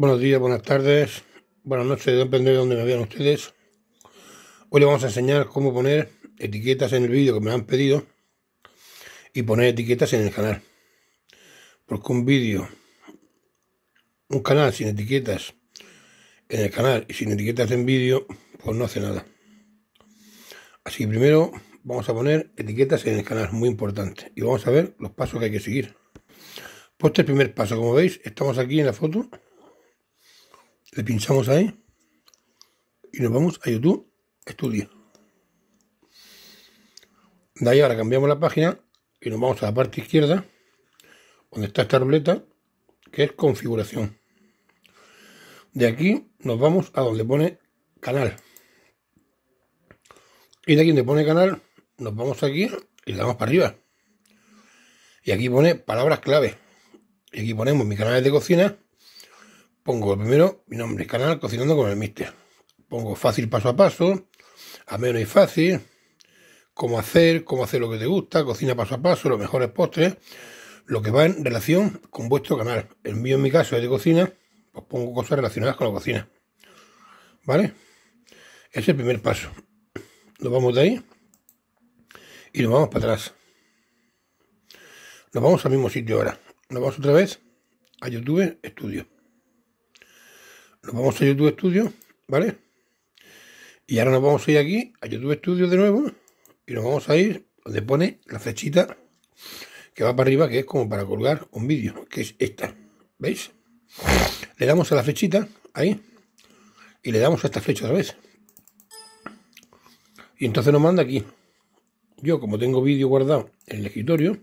Buenos días, buenas tardes, buenas noches, depende de dónde me vean ustedes. Hoy les vamos a enseñar cómo poner etiquetas en el vídeo que me han pedido y poner etiquetas en el canal. Porque un vídeo, un canal sin etiquetas en el canal y sin etiquetas en vídeo, pues no hace nada. Así que primero vamos a poner etiquetas en el canal, muy importante. Y vamos a ver los pasos que hay que seguir. Pues este es el primer paso, como veis, estamos aquí en la foto le pinchamos ahí y nos vamos a YouTube Studio. De ahí ahora cambiamos la página y nos vamos a la parte izquierda donde está esta ruleta que es configuración. De aquí nos vamos a donde pone canal. Y de aquí donde pone canal nos vamos aquí y le damos para arriba. Y aquí pone palabras clave. Y aquí ponemos mi canal de cocina Pongo primero mi nombre, canal Cocinando con el Mister. Pongo fácil paso a paso, ameno y fácil, cómo hacer, cómo hacer lo que te gusta, cocina paso a paso, los mejores postres, lo que va en relación con vuestro canal. El mío en mi caso es de cocina, pues pongo cosas relacionadas con la cocina. ¿Vale? Es el primer paso. Nos vamos de ahí y nos vamos para atrás. Nos vamos al mismo sitio ahora. Nos vamos otra vez a YouTube Studio. Nos vamos a YouTube Studio, ¿vale? Y ahora nos vamos a ir aquí a YouTube Studio de nuevo y nos vamos a ir donde pone la flechita que va para arriba, que es como para colgar un vídeo, que es esta, ¿veis? Le damos a la flechita, ahí, y le damos a esta flecha otra vez. Y entonces nos manda aquí. Yo, como tengo vídeo guardado en el escritorio,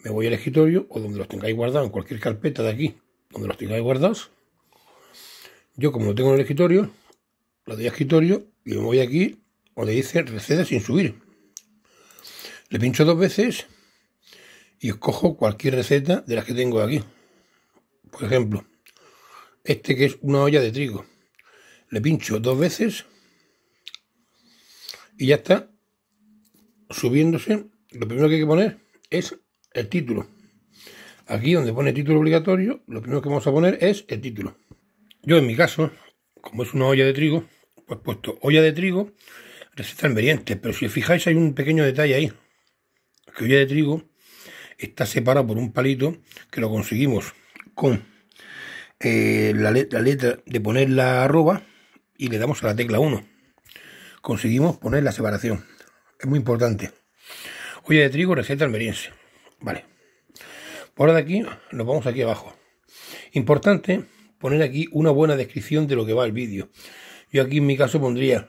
me voy al escritorio o donde los tengáis guardado en cualquier carpeta de aquí, donde los tengáis guardados, yo como lo tengo en el escritorio, lo doy a escritorio y me voy aquí donde dice receta sin subir. Le pincho dos veces y escojo cualquier receta de las que tengo aquí. Por ejemplo, este que es una olla de trigo. Le pincho dos veces y ya está subiéndose. Lo primero que hay que poner es el título. Aquí donde pone título obligatorio, lo primero que vamos a poner es el título. Yo en mi caso, como es una olla de trigo, pues puesto olla de trigo, receta enveriente. Pero si os fijáis hay un pequeño detalle ahí. Que olla de trigo está separada por un palito que lo conseguimos con eh, la, letra de poner la arroba y le damos a la tecla 1. Conseguimos poner la separación. Es muy importante. Olla de trigo, receta almeriense. Vale. Por ahora de aquí nos vamos aquí abajo. Importante poner aquí una buena descripción de lo que va el vídeo. Yo aquí en mi caso pondría,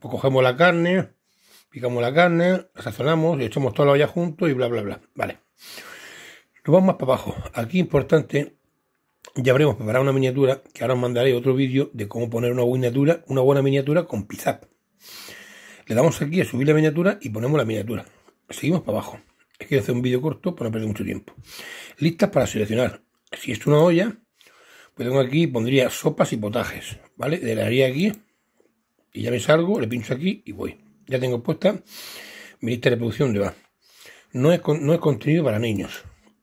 pues cogemos la carne, picamos la carne, la sazonamos, y echamos toda la olla junto y bla, bla, bla. Vale. Nos vamos más para abajo. Aquí importante, ya habremos preparado una miniatura, que ahora os mandaré otro vídeo de cómo poner una buena miniatura, una buena miniatura con pizza. Le damos aquí a subir la miniatura y ponemos la miniatura. Seguimos para abajo. es Quiero hacer un vídeo corto para no perder mucho tiempo. Listas para seleccionar. Si es una olla, tengo aquí, pondría sopas y potajes, ¿vale? Le daría aquí y ya me salgo, le pincho aquí y voy. Ya tengo puesta mi lista de reproducción de va. No es, no es contenido para niños.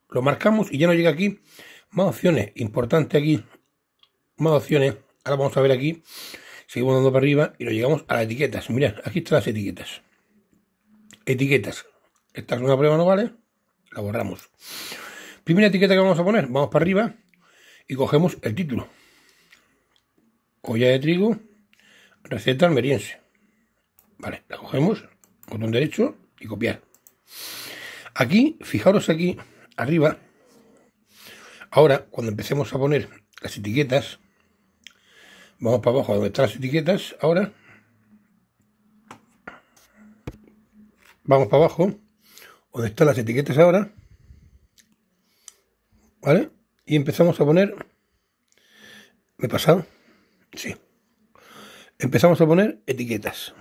Lo marcamos y ya no llega aquí más opciones. Importante aquí, más opciones. Ahora vamos a ver aquí. Seguimos dando para arriba y nos llegamos a las etiquetas. Mirad, aquí están las etiquetas. Etiquetas. Esta es una prueba, ¿no vale? La borramos. Primera etiqueta que vamos a poner, vamos para arriba y cogemos el título. Colla de trigo, receta almeriense. Vale, la cogemos, botón derecho y copiar. Aquí, fijaros aquí, arriba. Ahora, cuando empecemos a poner las etiquetas, vamos para abajo donde están las etiquetas, ahora. Vamos para abajo, donde están las etiquetas ahora. ¿Vale? y empezamos a poner... ¿Me he pasado? Sí. Empezamos a poner etiquetas.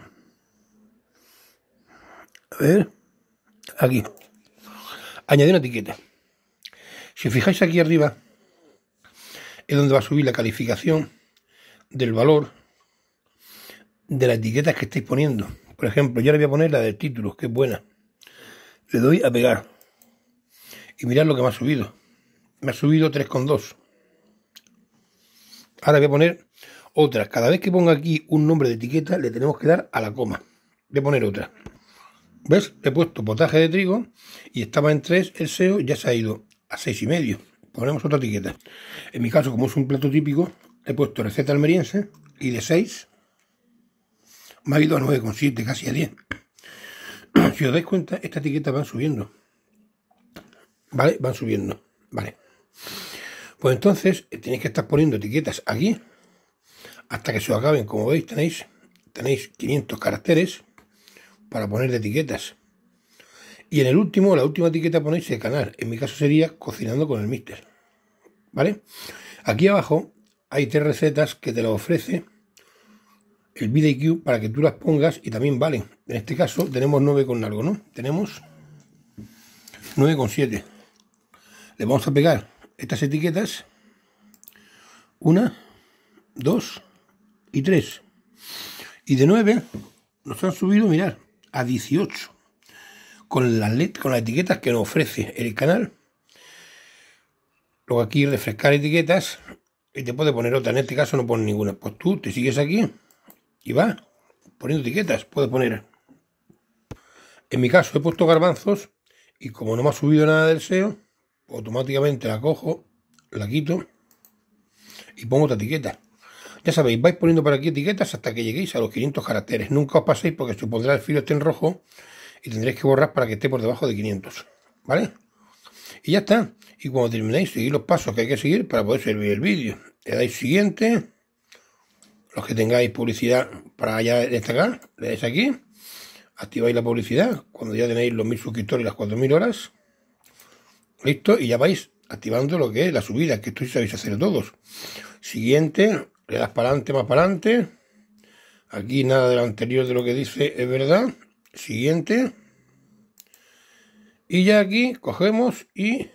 A ver, aquí. Añadir una etiqueta. Si os fijáis aquí arriba, es donde va a subir la calificación del valor de las etiquetas que estáis poniendo. Por ejemplo, yo le voy a poner la del título, que es buena. Le doy a pegar. Y mirad lo que me ha subido me ha subido 3,2. Ahora voy a poner otra. Cada vez que ponga aquí un nombre de etiqueta, le tenemos que dar a la coma. Voy a poner otra. ¿Ves? He puesto potaje de trigo y estaba en 3, el SEO ya se ha ido a 6,5. Ponemos otra etiqueta. En mi caso, como es un plato típico, he puesto receta almeriense y de 6 me ha ido a 9,7, casi a 10. Si os dais cuenta, esta etiqueta van subiendo. ¿Vale? Van subiendo. Vale. Pues entonces eh, tenéis que estar poniendo etiquetas aquí hasta que se acaben. Como veis, tenéis, tenéis 500 caracteres para poner de etiquetas. Y en el último, la última etiqueta ponéis el canal. En mi caso sería cocinando con el mister. ¿Vale? Aquí abajo hay tres recetas que te lo ofrece el BDQ para que tú las pongas y también valen. En este caso tenemos 9 con algo, ¿no? Tenemos con 9 7 Le vamos a pegar estas etiquetas. Una, dos y tres. Y de nueve nos han subido, mirar, a 18. Con las, con las etiquetas que nos ofrece el canal. Luego aquí refrescar etiquetas y te puede poner otra. En este caso no pone ninguna. Pues tú te sigues aquí y va poniendo etiquetas. Puedes poner. En mi caso he puesto garbanzos y como no me ha subido nada del SEO, automáticamente la cojo, la quito y pongo otra etiqueta. Ya sabéis, vais poniendo por aquí etiquetas hasta que lleguéis a los 500 caracteres. Nunca os paséis porque supondrá el filo esté en rojo y tendréis que borrar para que esté por debajo de 500. ¿Vale? Y ya está. Y cuando terminéis, seguid los pasos que hay que seguir para poder servir el vídeo. Le dais siguiente. Los que tengáis publicidad para allá destacar, le dais aquí. Activáis la publicidad cuando ya tenéis los 1000 suscriptores y las 4000 horas. Listo, y ya vais activando lo que es la subida, que esto sabéis hacer todos. Siguiente, le das para adelante, más para adelante. Aquí nada del anterior de lo que dice es verdad. Siguiente. Y ya aquí cogemos y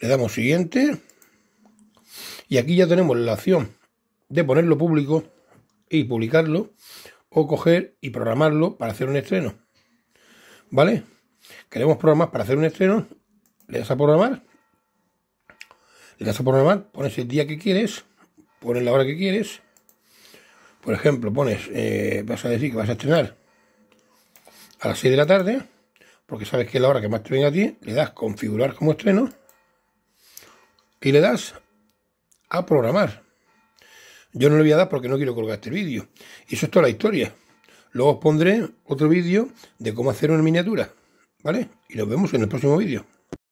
le damos siguiente. Y aquí ya tenemos la opción de ponerlo público y publicarlo o coger y programarlo para hacer un estreno. ¿Vale? Queremos programar para hacer un estreno le das a programar, le das a programar, pones el día que quieres, pones la hora que quieres. Por ejemplo, pones, eh, vas a decir que vas a estrenar a las 6 de la tarde, porque sabes que es la hora que más te venga a ti, le das configurar como estreno y le das a programar. Yo no le voy a dar porque no quiero colgar este vídeo. Y eso es toda la historia. Luego os pondré otro vídeo de cómo hacer una miniatura. ¿Vale? Y nos vemos en el próximo vídeo.